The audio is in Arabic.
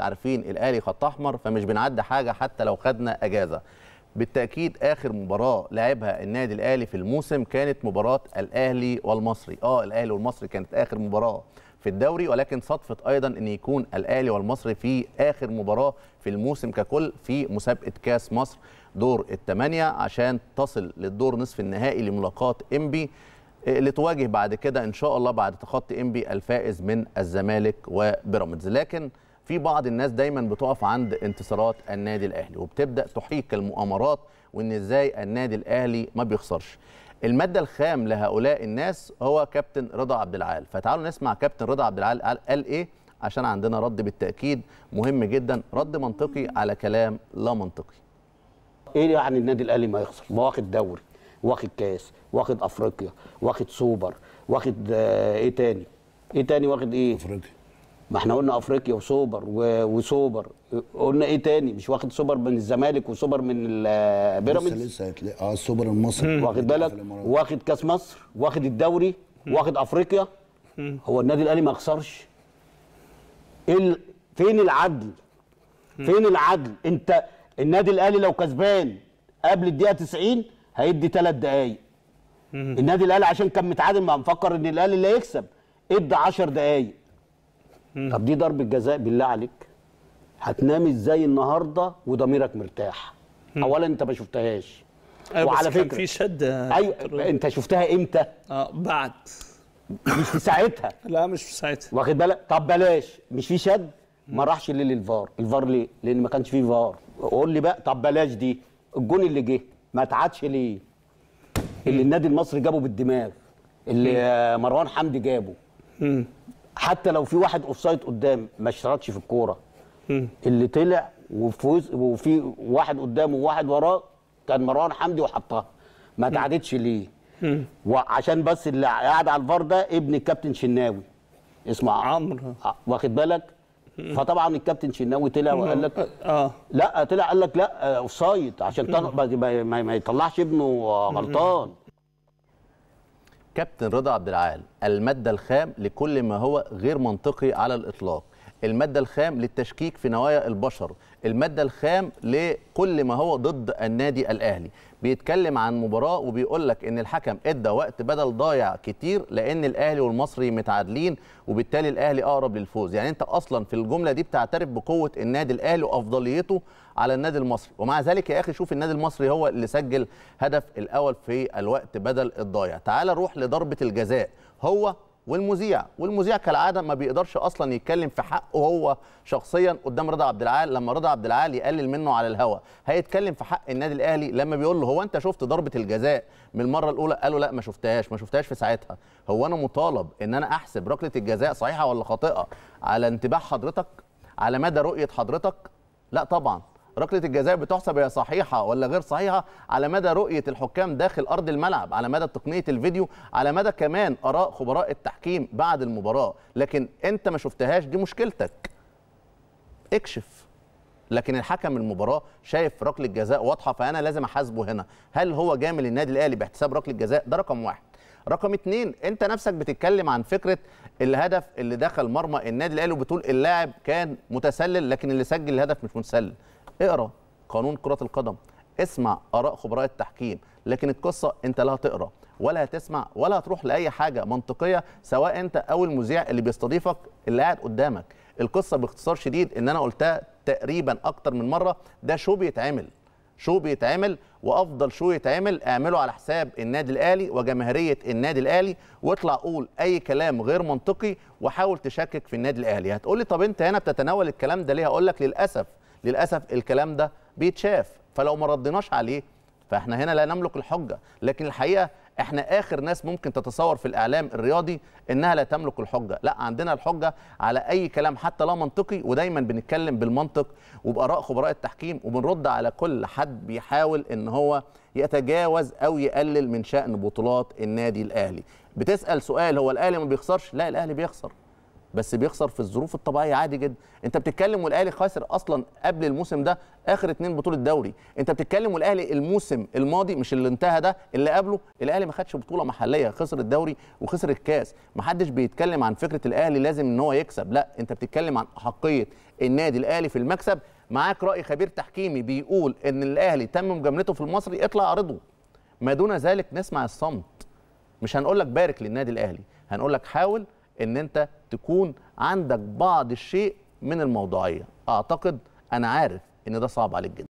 عارفين الاهلي خط احمر فمش بنعدي حاجه حتى لو خدنا اجازه بالتاكيد اخر مباراه لعبها النادي الاهلي في الموسم كانت مباراه الاهلي والمصري اه الاهلي والمصري كانت اخر مباراه في الدوري ولكن صدفت ايضا ان يكون الاهلي والمصري في اخر مباراه في الموسم ككل في مسابقه كاس مصر دور الثمانيه عشان تصل للدور نصف النهائي لملاقاه انبي اللي آه، تواجه بعد كده ان شاء الله بعد تخطي انبي الفائز من الزمالك وبيراميدز لكن في بعض الناس دايما بتقف عند انتصارات النادي الاهلي وبتبدا تحيك المؤامرات وان ازاي النادي الاهلي ما بيخسرش الماده الخام لهؤلاء الناس هو كابتن رضا عبد العال فتعالوا نسمع كابتن رضا عبد العال قال, ايه عشان عندنا رد بالتاكيد مهم جدا رد منطقي على كلام لا منطقي ايه يعني النادي الاهلي ما يخسر ما واخد دوري واخد كاس واخد افريقيا واخد سوبر واخد آه، ايه تاني ايه تاني واخد ايه افريقيا ما احنا قلنا افريقيا وسوبر وسوبر قلنا ايه تاني مش واخد سوبر من الزمالك وسوبر من بيراميدز لسه هتلاقي اه السوبر المصري واخد بالك واخد كاس مصر واخد الدوري واخد افريقيا هو النادي الاهلي ما خسرش إيه ال... فين العدل فين العدل انت النادي الاهلي لو كسبان قبل الدقيقه 90 هيدي 3 دقائق النادي الاهلي عشان كان متعادل ما مفكر ان الاهلي اللي هيكسب ادى 10 دقائق طب دي ضربه جزاء بالله عليك هتنام ازاي النهارده وضميرك مرتاح اولا انت ما شفتهاش أيوة وعلى فكره كان في شد ايوه انت شفتها امتى اه بعد مش في ساعتها لا مش في ساعتها واخد بالك طب بلاش مش في شد ما راحش ليه للفار الفار ليه لان ما كانش فيه فار قول لي بقى طب بلاش دي الجون اللي جه ما اتعادش ليه اللي النادي المصري جابه بالدماغ اللي مروان حمدي جابه حتى لو في واحد اوفسايد قدام ما اشترطش في الكوره اللي طلع وفوز وفي واحد قدامه وواحد وراه كان مروان حمدي وحطها ما تعادتش ليه وعشان بس اللي قاعد على الفار ده ابن الكابتن شناوي اسمه عمرو آه، واخد بالك فطبعا الكابتن شناوي طلع وقال لك آه. لا طلع قال لك لا اوفسايد آه، عشان ما يطلعش ابنه غلطان كابتن رضا عبد العال الماده الخام لكل ما هو غير منطقي على الاطلاق المادة الخام للتشكيك في نوايا البشر المادة الخام لكل ما هو ضد النادي الأهلي بيتكلم عن مباراة وبيقول لك إن الحكم إدى وقت بدل ضايع كتير لأن الأهلي والمصري متعادلين وبالتالي الأهلي أقرب للفوز يعني أنت أصلا في الجملة دي بتعترف بقوة النادي الأهلي وأفضليته على النادي المصري ومع ذلك يا أخي شوف النادي المصري هو اللي سجل هدف الأول في الوقت بدل الضايع تعال نروح لضربة الجزاء هو والمذيع والمذيع كالعاده ما بيقدرش اصلا يتكلم في حقه هو شخصيا قدام رضا عبد العال لما رضا عبد العال يقلل منه على الهوا هيتكلم في حق النادي الاهلي لما بيقول له هو انت شفت ضربه الجزاء من المره الاولى قال له لا ما شفتهاش ما شفتهاش في ساعتها هو انا مطالب ان انا احسب ركله الجزاء صحيحه ولا خاطئه على انتباه حضرتك على مدى رؤيه حضرتك لا طبعا ركله الجزاء بتحسب هي صحيحه ولا غير صحيحه على مدى رؤيه الحكام داخل ارض الملعب على مدى تقنيه الفيديو على مدى كمان اراء خبراء التحكيم بعد المباراه لكن انت ما شفتهاش دي مشكلتك اكشف لكن الحكم المباراه شايف ركله جزاء واضحه فانا لازم احاسبه هنا هل هو جامل النادي الاهلي باحتساب ركله جزاء ده رقم واحد رقم اتنين انت نفسك بتتكلم عن فكره الهدف اللي دخل مرمى النادي الاهلي وبتقول اللاعب كان متسلل لكن اللي سجل الهدف مش متسلل اقرا قانون كرة القدم اسمع آراء خبراء التحكيم لكن القصة أنت لا تقرأ ولا هتسمع ولا هتروح لأي حاجة منطقية سواء أنت أو المذيع اللي بيستضيفك اللي قاعد قدامك القصة باختصار شديد إن أنا قلتها تقريبا أكتر من مرة ده شو بيتعمل شو بيتعمل وافضل شو يتعمل اعمله على حساب النادي الاهلي وجماهيريه النادي الاهلي واطلع قول اي كلام غير منطقي وحاول تشكك في النادي الاهلي هتقول لي طب انت هنا بتتناول الكلام ده ليه هقول لك للاسف للاسف الكلام ده بيتشاف فلو ما ردناش عليه فاحنا هنا لا نملك الحجه لكن الحقيقه احنا اخر ناس ممكن تتصور في الاعلام الرياضي انها لا تملك الحجه لا عندنا الحجه على اي كلام حتى لا منطقي ودايما بنتكلم بالمنطق وباراء خبراء التحكيم وبنرد على كل حد بيحاول ان هو يتجاوز او يقلل من شان بطولات النادي الاهلي بتسال سؤال هو الاهلي ما بيخسرش لا الاهلي بيخسر بس بيخسر في الظروف الطبيعيه عادي جدا انت بتتكلم والاهلي خاسر اصلا قبل الموسم ده اخر اتنين بطوله دوري انت بتتكلم والاهلي الموسم الماضي مش اللي انتهى ده اللي قبله الاهلي ما خدش بطوله محليه خسر الدوري وخسر الكاس ما حدش بيتكلم عن فكره الاهلي لازم ان هو يكسب لا انت بتتكلم عن احقيه النادي الاهلي في المكسب معاك راي خبير تحكيمي بيقول ان الاهلي تم مجاملته في المصري اطلع اعرضه ما دون ذلك نسمع الصمت مش هنقول لك بارك للنادي الاهلي هنقول لك حاول ان انت تكون عندك بعض الشيء من الموضوعيه اعتقد انا عارف ان ده صعب عليك جدا